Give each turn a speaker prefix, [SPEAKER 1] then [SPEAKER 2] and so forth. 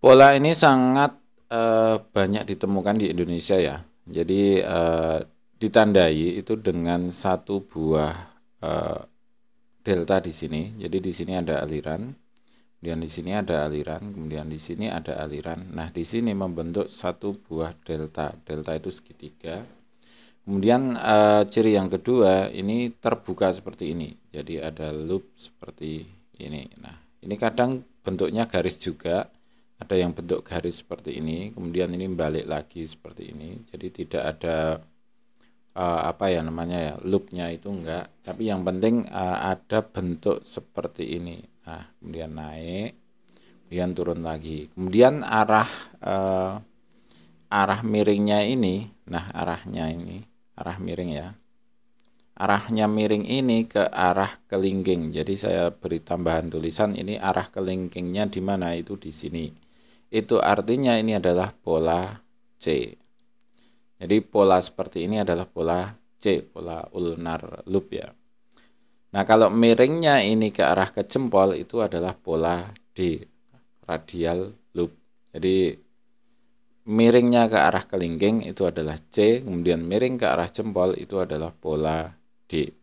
[SPEAKER 1] Pola ini sangat uh, banyak ditemukan di Indonesia ya. Jadi uh, ditandai itu dengan satu buah uh, delta di sini. Jadi di sini ada aliran, kemudian di sini ada aliran, kemudian di sini ada aliran. Nah di sini membentuk satu buah delta. Delta itu segitiga. Kemudian uh, ciri yang kedua ini terbuka seperti ini. Jadi ada loop seperti ini. Nah ini kadang bentuknya garis juga ada yang bentuk garis seperti ini kemudian ini balik lagi seperti ini jadi tidak ada uh, apa ya namanya ya loopnya itu enggak tapi yang penting uh, ada bentuk seperti ini nah kemudian naik kemudian turun lagi kemudian arah uh, arah miringnya ini nah arahnya ini arah miring ya arahnya miring ini ke arah kelingking. Jadi saya beri tambahan tulisan ini arah kelingkingnya di mana itu di sini. Itu artinya ini adalah pola C. Jadi pola seperti ini adalah pola C, pola ulnar loop ya. Nah, kalau miringnya ini ke arah ke jempol itu adalah pola D, radial loop. Jadi miringnya ke arah kelingking itu adalah C, kemudian miring ke arah jempol itu adalah pola D.